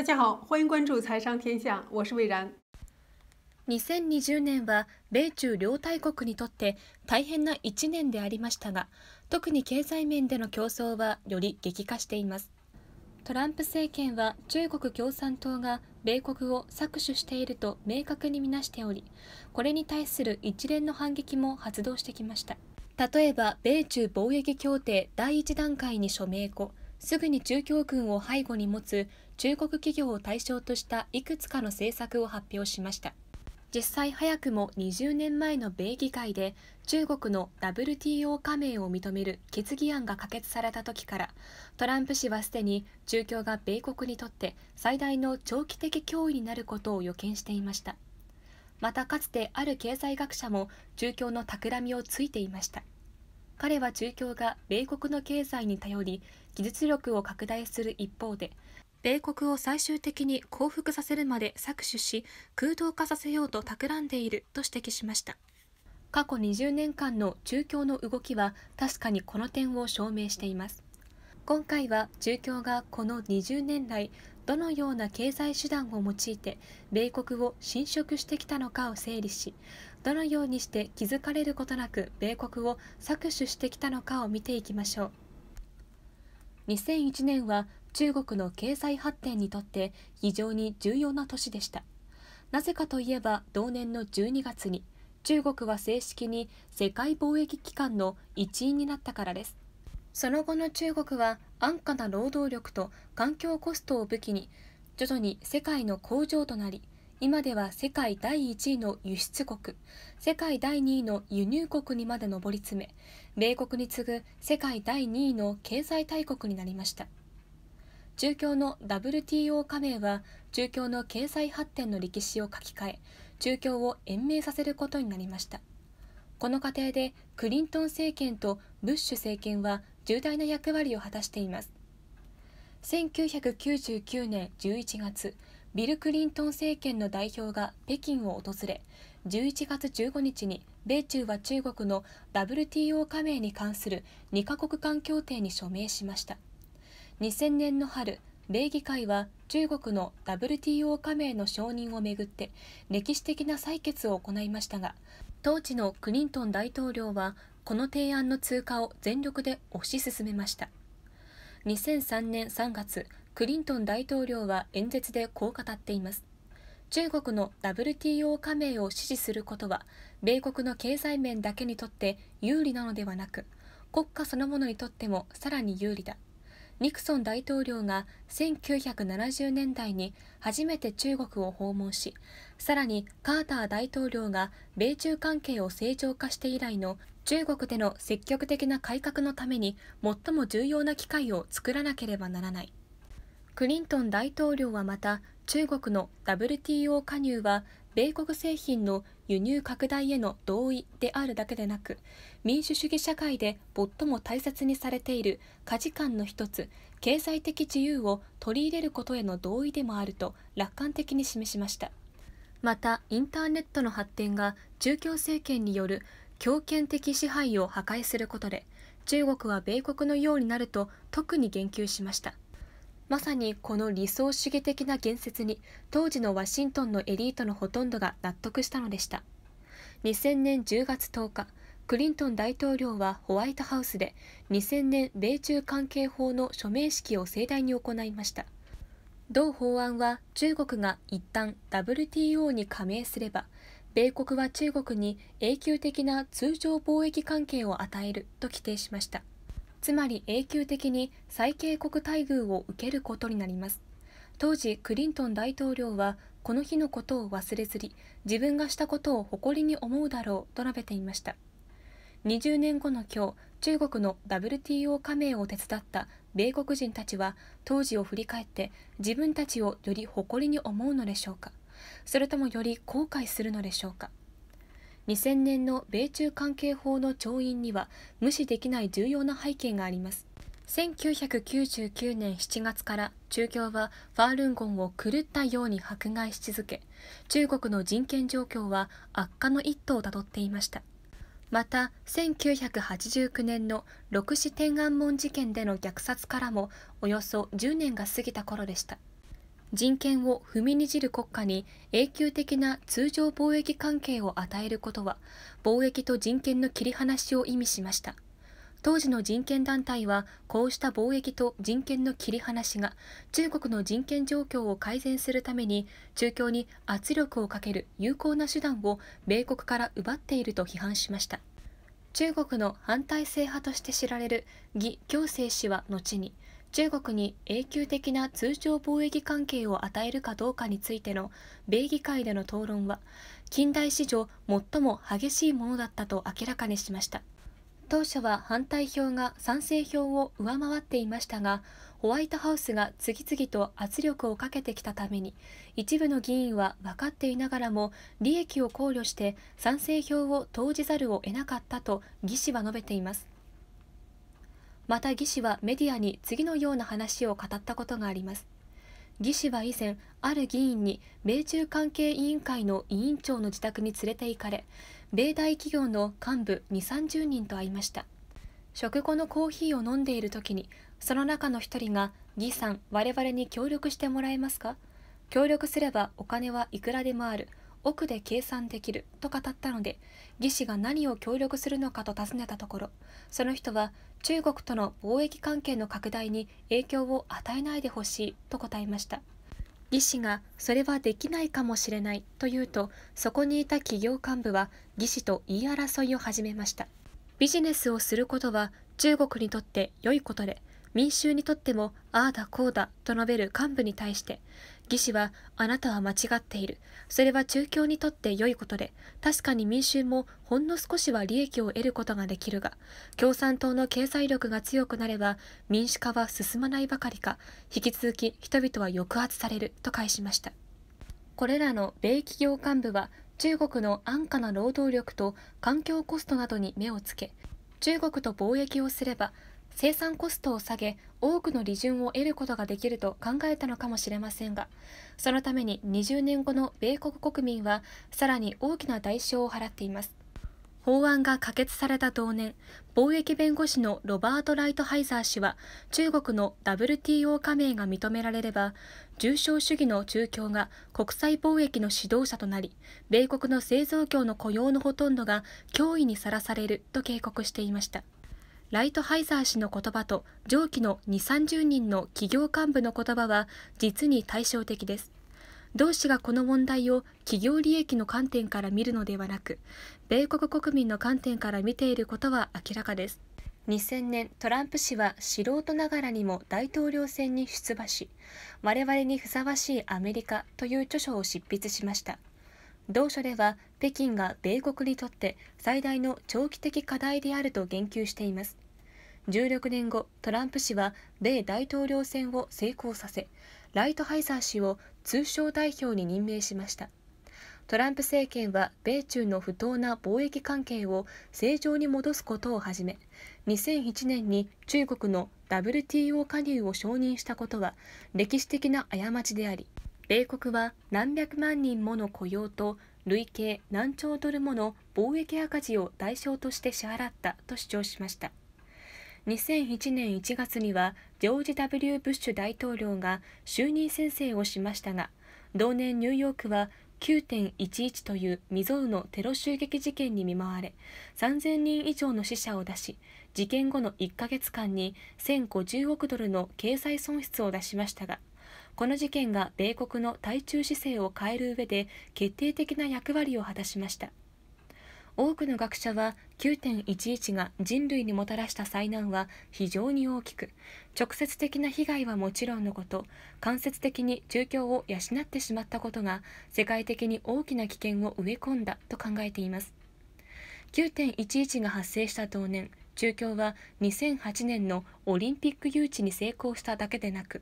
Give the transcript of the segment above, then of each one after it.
大家好，欢迎关注财商天下，我是魏然。2020年は米中両大国にとって大変な1年でありましたが、特に経済面での競争はより激化しています。トランプ政権は中国共産党が米国を搾取していると明確に見なしており、これに対する一連の反撃も発動してきました。例えば、米中貿易協定第1段階に署名後、すぐに中共軍を背後に持つ中国企業を対象としたいくつかの政策を発表しました実際早くも20年前の米議会で中国の WTO 加盟を認める決議案が可決された時からトランプ氏はすでに中共が米国にとって最大の長期的脅威になることを予見していましたまたかつてある経済学者も中共の企みをついていました彼は中共が米国の経済に頼り技術力を拡大する一方で米国を最終的に降伏させるまで搾取し空洞化させようと企んでいると指摘しました過去20年間の中共の動きは確かにこの点を証明しています今回は中共がこの20年来どのような経済手段を用いて米国を侵食してきたのかを整理しどのようにして気づかれることなく米国を搾取してきたのかを見ていきましょう2001年は中国の経済発展にとって非常に重要な年でしたなぜかといえば同年の12月に中国は正式に世界貿易機関の一員になったからですその後の中国は安価な労働力と環境コストを武器に徐々に世界の工場となり今では世界第1位の輸出国世界第2位の輸入国にまで上り詰め米国に次ぐ世界第2位の経済大国になりました中共の WTO 加盟は中共の経済発展の歴史を書き換え中共を延命させることになりましたこの過程でクリントン政権とブッシュ政権は重大な役割を果たしています1999年11月ビル・クリントン政権の代表が北京を訪れ11月15日に米中は中国の WTO 加盟に関する2カ国間協定に署名しました2000年の春礼議会は中国の WTO 加盟の承認をめぐって歴史的な採決を行いましたが当時のクリントン大統領はこの提案の通過を全力で推し進めました2003年3月クリントン大統領は演説でこう語っています中国の WTO 加盟を支持することは米国の経済面だけにとって有利なのではなく国家そのものにとってもさらに有利だニクソン大統領が1970年代に初めて中国を訪問し、さらにカーター大統領が米中関係を正常化して以来の中国での積極的な改革のために最も重要な機会を作らなければならない。クリントン大統領はまた中国の WTO 加入は米国製品の輸入拡大への同意であるだけでなく民主主義社会で最も大切にされている価値観の一つ経済的自由を取り入れることへの同意でもあると楽観的に示しましたまたインターネットの発展が中共政権による強権的支配を破壊することで中国は米国のようになると特に言及しましたまさにこの理想主義的な言説に当時のワシントンのエリートのほとんどが納得したのでした2000年10月10日クリントン大統領はホワイトハウスで2000年米中関係法の署名式を盛大に行いました同法案は中国が一旦 WTO に加盟すれば米国は中国に永久的な通常貿易関係を与えると規定しましたつまり永久的に最恵国待遇を受けることになります当時クリントン大統領はこの日のことを忘れずに自分がしたことを誇りに思うだろうと述べていました20年後の今日中国の WTO 加盟を手伝った米国人たちは当時を振り返って自分たちをより誇りに思うのでしょうかそれともより後悔するのでしょうか2000年の米中関係法の調印には無視できない重要な背景があります1999年7月から中共はファールンゴンを狂ったように迫害し続け中国の人権状況は悪化の一途をたどっていましたまた1989年の六四天安門事件での虐殺からもおよそ10年が過ぎた頃でした人権を踏みにじる国家に永久的な通常貿易関係を与えることは貿易と人権の切り離しを意味しました当時の人権団体はこうした貿易と人権の切り離しが中国の人権状況を改善するために中共に圧力をかける有効な手段を米国から奪っていると批判しました中国の反対制派として知られる魏強生氏は後に中国に永久的な通常貿易関係を与えるかどうかについての米議会での討論は近代史上最も激しいものだったと明らかにしました当初は反対票が賛成票を上回っていましたがホワイトハウスが次々と圧力をかけてきたために一部の議員は分かっていながらも利益を考慮して賛成票を投じざるを得なかったと議士は述べていますまた魏氏はメディアに次のような話を語ったことがあります義氏は以前ある議員に米中関係委員会の委員長の自宅に連れて行かれ米大企業の幹部2 3 0人と会いました食後のコーヒーを飲んでいる時にその中の1人が「魏さん我々に協力してもらえますか?」協力すればお金はいくらでもある奥で計算できると語ったので魏氏が何を協力するのかと尋ねたところその人は中国との貿易関係の拡大に影響を与えないでほしいと答えました魏氏がそれはできないかもしれないというとそこにいた企業幹部は魏氏と言い争いを始めましたビジネスをすることは中国にとって良いことで民衆にとってもああだこうだと述べる幹部に対して義士は、あなたは間違っている。それは中共にとって良いことで、確かに民衆もほんの少しは利益を得ることができるが、共産党の経済力が強くなれば、民主化は進まないばかりか、引き続き人々は抑圧されると返しました。これらの米企業幹部は、中国の安価な労働力と環境コストなどに目をつけ、中国と貿易をすれば生産コストを下げ多くの利潤を得ることができると考えたのかもしれませんがそのために20年後の米国国民はさらに大きな代償を払っています法案が可決された同年貿易弁護士のロバート・ライトハイザー氏は中国の WTO 加盟が認められれば重商主義の中共が国際貿易の指導者となり米国の製造業の雇用のほとんどが脅威にさらされると警告していましたライトハイザー氏の言葉と上記の2、30人の企業幹部の言葉は実に対照的です。同氏がこの問題を企業利益の観点から見るのではなく、米国国民の観点から見ていることは明らかです。2000年、トランプ氏は素人ながらにも大統領選に出馬し、我々にふさわしいアメリカという著書を執筆しました。同書では、北京が米国にとって最大の長期的課題であると言及しています。16年後トランプ氏は米大統領選を成功させライトハイザー氏を通商代表に任命しましたトランプ政権は米中の不当な貿易関係を正常に戻すことをはじめ2001年に中国の WTO 加入を承認したことは歴史的な過ちであり米国は何百万人もの雇用と累計何兆ドルもの貿易赤字を代償として支払ったと主張しました2001年1月にはジョージ・ W・ ブッシュ大統領が就任宣誓をしましたが同年ニューヨークは9.11という未曾有のテロ襲撃事件に見舞われ3000人以上の死者を出し事件後の1ヶ月間に1050億ドルの経済損失を出しましたがこの事件が米国の対中姿勢を変える上で決定的な役割を果たしました多くの学者は9.11が人類にもたらした災難は非常に大きく直接的な被害はもちろんのこと間接的に中共を養ってしまったことが世界的に大きな危険を植え込んだと考えています9.11が発生した同年中共は2008年のオリンピック誘致に成功しただけでなく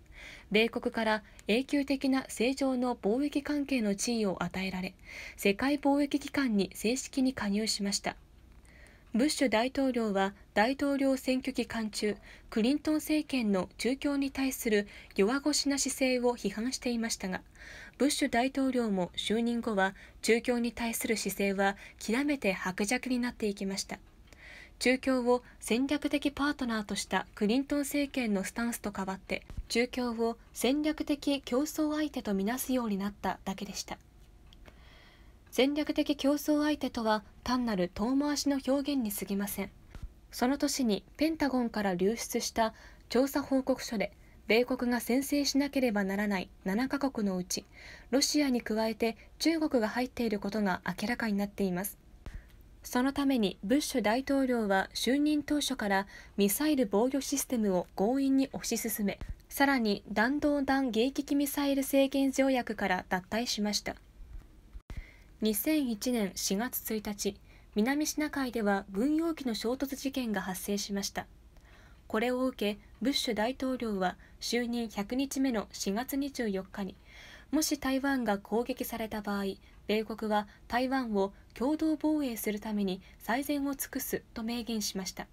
米国から永久的な正常の貿易関係の地位を与えられ世界貿易機関に正式に加入しましたブッシュ大統領は大統領選挙期間中クリントン政権の中共に対する弱腰な姿勢を批判していましたがブッシュ大統領も就任後は中共に対する姿勢は極めて薄弱になっていきました中共を戦略的パートナーとしたクリントン政権のスタンスと変わって中共を戦略的競争相手とみなすようになっただけでした戦略的競争相手とは単なる遠回しの表現に過ぎませんその年にペンタゴンから流出した調査報告書で米国が先制しなければならない7カ国のうちロシアに加えて中国が入っていることが明らかになっていますそのためにブッシュ大統領は就任当初からミサイル防御システムを強引に推し進めさらに弾道弾迎撃ミサイル制限条約から脱退しました2001年4月1日南シナ海では軍用機の衝突事件が発生しましたこれを受けブッシュ大統領は就任100日目の4月24日にもし台湾が攻撃された場合米国は台湾を共同防衛するために最善を尽くすと明言しました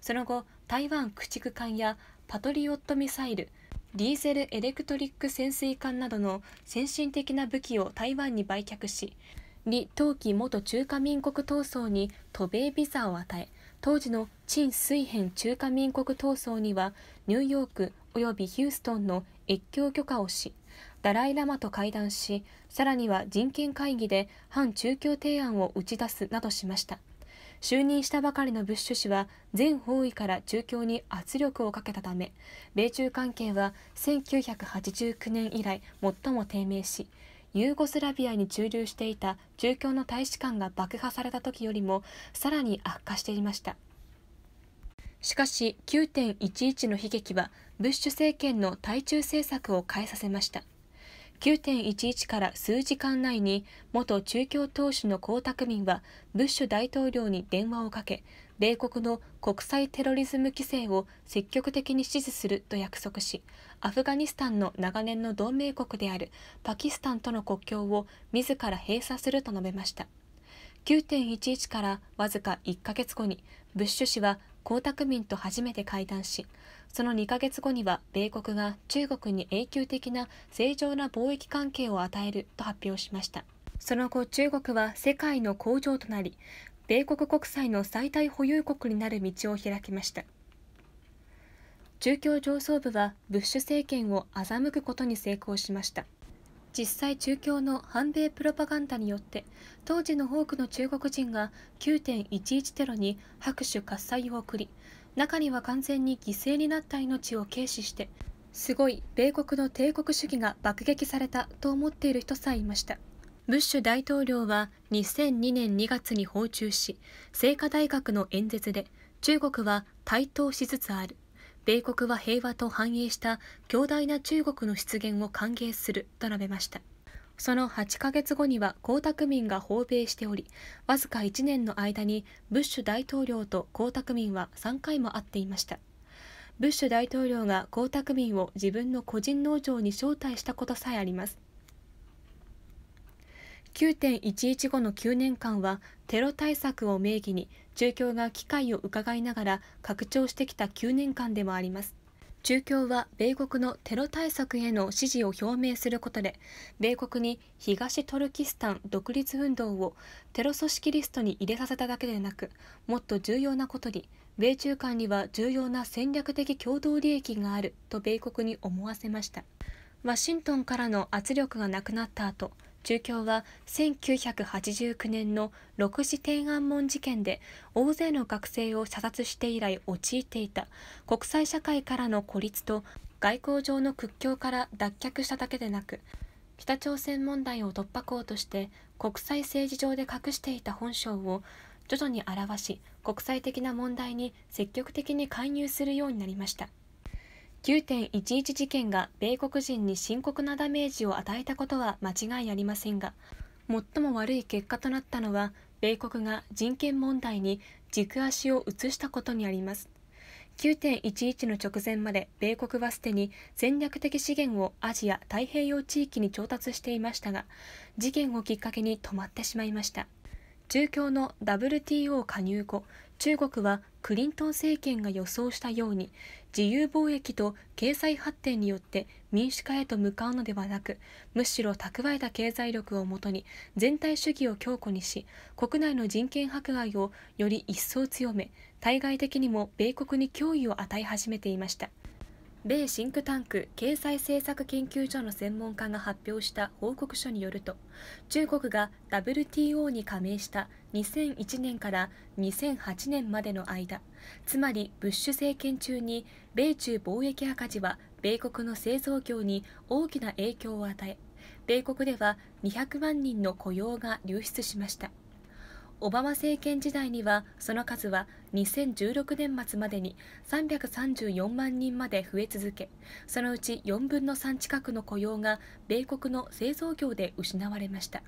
その後台湾駆逐艦やパトリオットミサイルディーゼルエレクトリック潜水艦などの先進的な武器を台湾に売却し李登輝元中華民国闘争に渡米ビザを与え当時の陳水辺中華民国闘争にはニューヨーク及びヒューストンの越境許可をしダライ・ラマと会談しさらには人権会議で反中共提案を打ち出すなどしました就任したばかりのブッシュ氏は全方位から中共に圧力をかけたため米中関係は1989年以来最も低迷しユーゴスラビアに駐留していた中共の大使館が爆破された時よりもさらに悪化していましたしかし9.11の悲劇はブッシュ政権の対中政策を変えさせました9.11から数時間内に元中共党首の江沢民はブッシュ大統領に電話をかけ米国の国際テロリズム規制を積極的に支持すると約束しアフガニスタンの長年の同盟国であるパキスタンとの国境を自ら閉鎖すると述べました9.11からわずか1ヶ月後にブッシュ氏は江沢民と初めて会談し、その2ヶ月後には米国が中国に永久的な正常な貿易関係を与えると発表しました。その後、中国は世界の工場となり、米国国債の最大保有国になる道を開きました。中共上層部はブッシュ政権を欺くことに成功しました。実際中共の反米プロパガンダによって当時の多くの中国人が9.11テロに拍手喝采を送り中には完全に犠牲になった命を軽視してすごい米国の帝国主義が爆撃されたと思っている人さえいましたブッシュ大統領は2002年2月に訪中し清華大学の演説で中国は台頭しつつある米国は平和と繁栄した強大な中国の出現を歓迎すると述べましたその8ヶ月後には江沢民が訪米しておりわずか1年の間にブッシュ大統領と江沢民は3回も会っていましたブッシュ大統領が江沢民を自分の個人農場に招待したことさえあります9.11後の9年間はテロ対策を名義に中共が機会を伺いながら拡張してきた9年間でもあります中共は米国のテロ対策への支持を表明することで米国に東トルキスタン独立運動をテロ組織リストに入れさせただけでなくもっと重要なことに米中間には重要な戦略的共同利益があると米国に思わせましたワシントンからの圧力がなくなった後中共は1989年の六四天安門事件で大勢の学生を射殺して以来陥っていた国際社会からの孤立と外交上の屈強から脱却しただけでなく北朝鮮問題を突破口として国際政治上で隠していた本性を徐々に表し国際的な問題に積極的に介入するようになりました。9.11事件が米国人に深刻なダメージを与えたことは間違いありませんが最も悪い結果となったのは米国が人権問題に軸足を移したことにあります9.11の直前まで米国はすでに戦略的資源をアジア太平洋地域に調達していましたが事件をきっかけに止まってしまいました中共の WTO 加入後中国はクリントン政権が予想したように自由貿易と経済発展によって民主化へと向かうのではなくむしろ蓄えた経済力をもとに全体主義を強固にし国内の人権迫害をより一層強め対外的にも米国に脅威を与え始めていました。米シンクタンク経済政策研究所の専門家が発表した報告書によると中国が WTO に加盟した2001年から2008年までの間つまりブッシュ政権中に米中貿易赤字は米国の製造業に大きな影響を与え米国では200万人の雇用が流出しましたオバマ政権時代にはその数は2016年末までに334万人まで増え続けそのうち4分の3近くの雇用が米国の製造業で失われました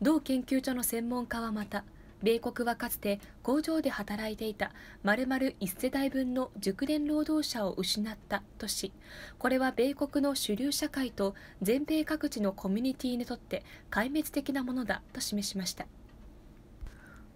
同研究所の専門家はまた米国はかつて工場で働いていた丸々1世代分の熟練労働者を失ったとしこれは米国の主流社会と全米各地のコミュニティにとって壊滅的なものだと示しました。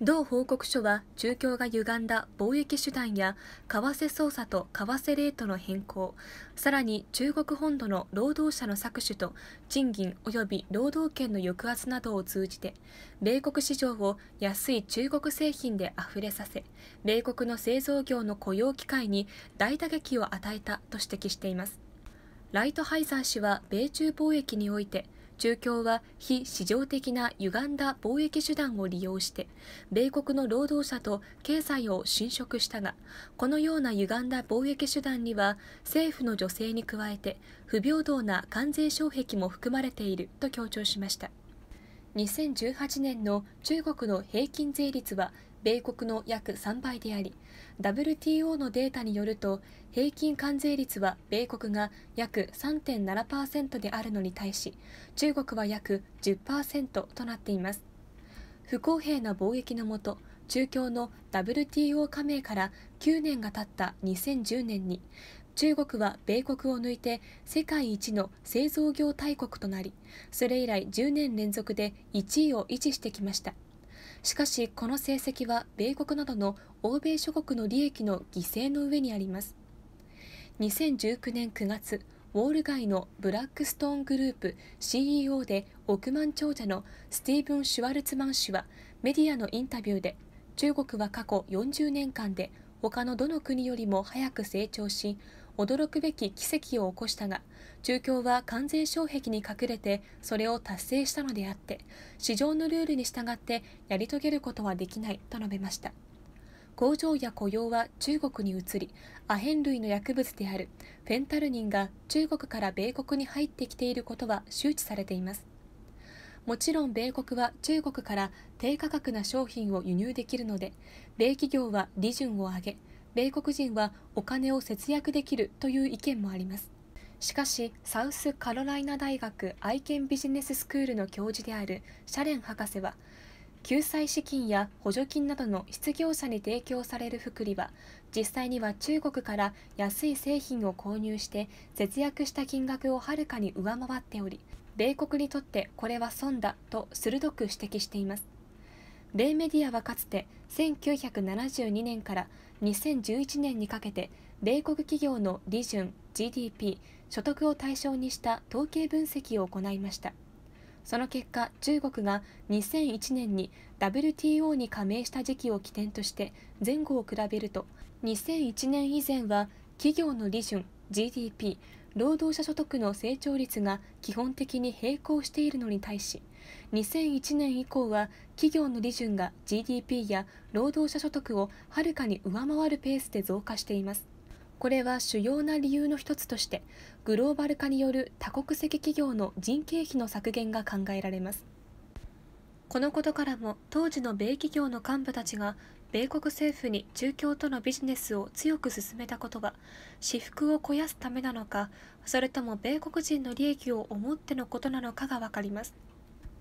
同報告書は中共が歪んだ貿易手段や為替操作と為替レートの変更さらに中国本土の労働者の搾取と賃金及び労働権の抑圧などを通じて米国市場を安い中国製品であふれさせ米国の製造業の雇用機会に大打撃を与えたと指摘していますライトハイザー氏は米中貿易において中共は非市場的な歪んだ貿易手段を利用して、米国の労働者と経済を侵食したが、このような歪んだ貿易手段には、政府の助成に加えて、不平等な関税障壁も含まれていると強調しました。2018年の中国の平均税率は米国の約3倍であり WTO のデータによると平均関税率は米国が約3.7%であるのに対し中国は約10%となっています不公平な貿易のもと中共の WTO 加盟から9年が経った2010年に中国は米国を抜いて世界一の製造業大国となりそれ以来10年連続で1位を維持してきました。しかしこの成績は米国などの欧米諸国の利益の犠牲の上にあります2019年9月ウォール街のブラックストーングループ CEO で億万長者のスティーブン・シュワルツマン氏はメディアのインタビューで中国は過去40年間で他のどの国よりも早く成長し驚くべき奇跡を起こしたが中共は関税障壁に隠れてそれを達成したのであって市場のルールに従ってやり遂げることはできないと述べました工場や雇用は中国に移りアヘン類の薬物であるフェンタルニンが中国から米国に入ってきていることは周知されていますもちろん米国は中国から低価格な商品を輸入できるので米企業は利潤を上げ米国人はお金を節約できるという意見もありますしかしサウスカロライナ大学愛犬ビジネススクールの教授であるシャレン博士は救済資金や補助金などの失業者に提供される福利は実際には中国から安い製品を購入して節約した金額をはるかに上回っており米国にとってこれは損だと鋭く指摘しています米メディアはかつて1972年から2011年にかけて米国企業の利潤 GDP 所得を対象にした統計分析を行いましたその結果中国が2001年に WTO に加盟した時期を起点として前後を比べると2001年以前は企業の利潤 GDP 労働者所得の成長率が基本的に並行しているのに対し2001年以降は企業の利潤が GDP や労働者所得をはるかに上回るペースで増加していますこれは主要な理由の一つとしてグローバル化による多国籍企業の人件費の削減が考えられますこのことからも当時の米企業の幹部たちが米国政府に中共とのビジネスを強く進めたことが私腹を肥やすためなのかそれとも米国人の利益を思ってのことなのかが分かります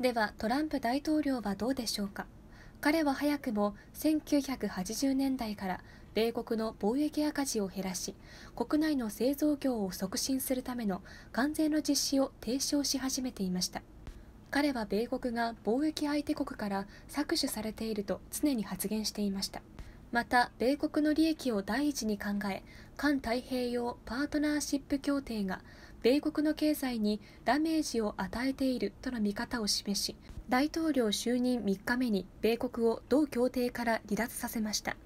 ではトランプ大統領はどうでしょうか彼は早くも1980年代から米国の貿易赤字を減らし国内の製造業を促進するための関税の実施を提唱し始めていました彼は米国が貿易相手国から搾取されていると常に発言していましたまた米国の利益を第一に考え環太平洋パートナーシップ協定が米国の経済にダメージを与えているとの見方を示し大統領就任3日目に米国を同協定から離脱させました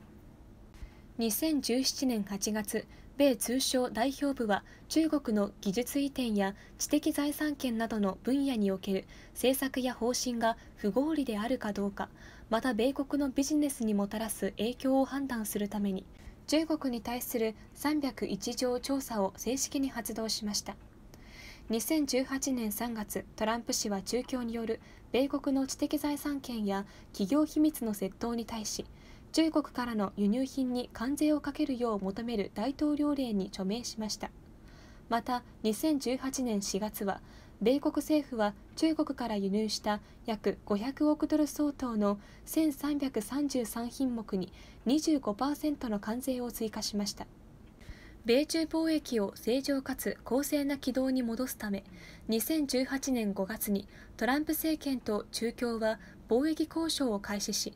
2017年8月米通商代表部は中国の技術移転や知的財産権などの分野における政策や方針が不合理であるかどうかまた米国のビジネスにもたらす影響を判断するために中国に対する301条調査を正式に発動しました2018年3月トランプ氏は中共による米国の知的財産権や企業秘密の窃盗に対し中国からの輸入品に関税をかけるよう求める大統領令に署名しましたまた2018年4月は米国政府は中国から輸入した約500億ドル相当の1333品目に25%の関税を追加しました米中貿易を正常かつ公正な軌道に戻すため2018年5月にトランプ政権と中共は貿易交渉を開始し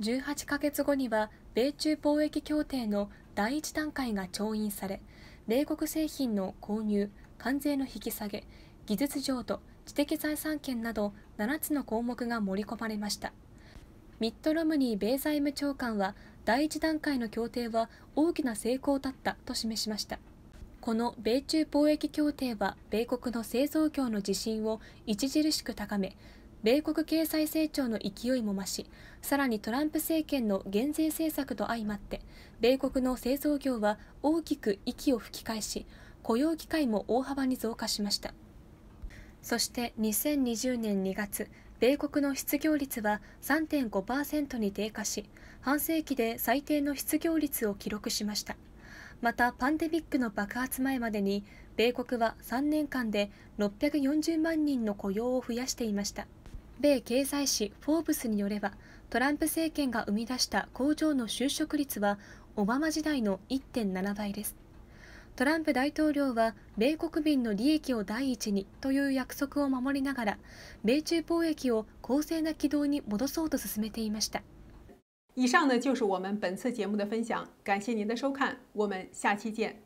18ヶ月後には米中貿易協定の第1段階が調印され米国製品の購入関税の引き下げ技術譲渡知的財産権など7つの項目が盛り込まれましたミッド・ロムニー米財務長官は第1段階の協定は大きな成功だったと示しましたこの米中貿易協定は米国の製造業の自信を著しく高め米国経済成長の勢いも増しさらにトランプ政権の減税政策と相まって米国の製造業は大きく息を吹き返し雇用機会も大幅に増加しましたそして2020年2月米国の失業率は3.5%に低下し半世紀で最低の失業率を記録しましたまたパンデミックの爆発前までに米国は3年間で640万人の雇用を増やしていました米経済誌「フォーブス」によればトランプ政権が生み出した工場の就職率はオバマ時代の1.7倍ですトランプ大統領は米国民の利益を第一にという約束を守りながら米中貿易を公正な軌道に戻そうと進めていました以上呢就是我们本次节目的分享，感谢您的收看，我们下期见。